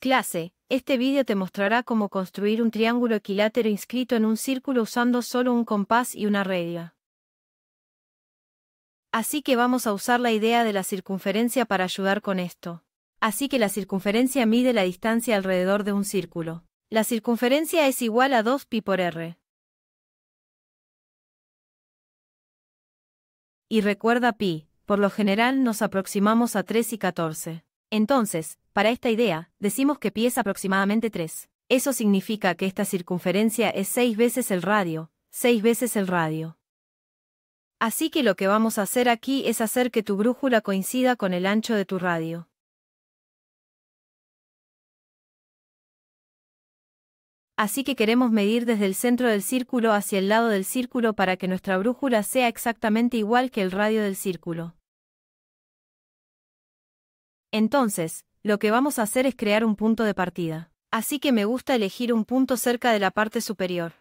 Clase, este vídeo te mostrará cómo construir un triángulo equilátero inscrito en un círculo usando solo un compás y una regla. Así que vamos a usar la idea de la circunferencia para ayudar con esto. Así que la circunferencia mide la distancia alrededor de un círculo. La circunferencia es igual a 2pi por r. Y recuerda pi, por lo general nos aproximamos a 3 y 14. Entonces, para esta idea, decimos que pi es aproximadamente 3. Eso significa que esta circunferencia es 6 veces el radio, 6 veces el radio. Así que lo que vamos a hacer aquí es hacer que tu brújula coincida con el ancho de tu radio. Así que queremos medir desde el centro del círculo hacia el lado del círculo para que nuestra brújula sea exactamente igual que el radio del círculo. Entonces, lo que vamos a hacer es crear un punto de partida. Así que me gusta elegir un punto cerca de la parte superior.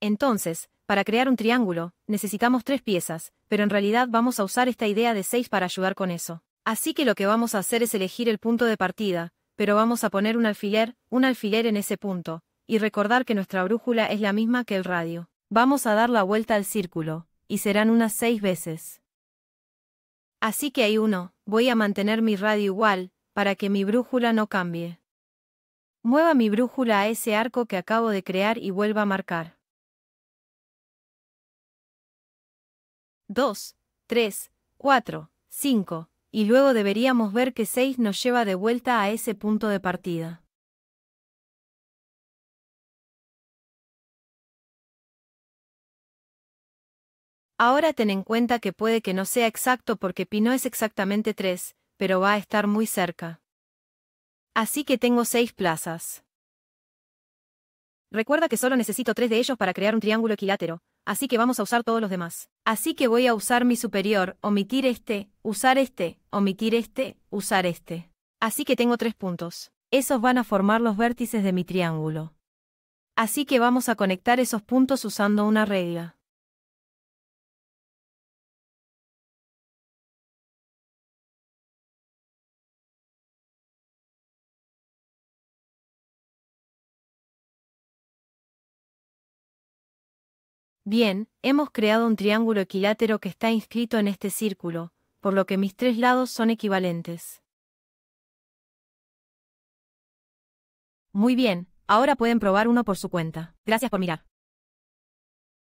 Entonces, para crear un triángulo, necesitamos tres piezas, pero en realidad vamos a usar esta idea de seis para ayudar con eso. Así que lo que vamos a hacer es elegir el punto de partida, pero vamos a poner un alfiler, un alfiler en ese punto, y recordar que nuestra brújula es la misma que el radio. Vamos a dar la vuelta al círculo, y serán unas seis veces. Así que hay uno, voy a mantener mi radio igual, para que mi brújula no cambie. Mueva mi brújula a ese arco que acabo de crear y vuelva a marcar. 2, 3, 4, 5, y luego deberíamos ver que 6 nos lleva de vuelta a ese punto de partida. Ahora ten en cuenta que puede que no sea exacto porque pi no es exactamente 3, pero va a estar muy cerca. Así que tengo seis plazas. Recuerda que solo necesito tres de ellos para crear un triángulo equilátero, así que vamos a usar todos los demás. Así que voy a usar mi superior, omitir este, usar este, omitir este, usar este. Así que tengo tres puntos. Esos van a formar los vértices de mi triángulo. Así que vamos a conectar esos puntos usando una regla. Bien, hemos creado un triángulo equilátero que está inscrito en este círculo, por lo que mis tres lados son equivalentes. Muy bien, ahora pueden probar uno por su cuenta. Gracias por mirar.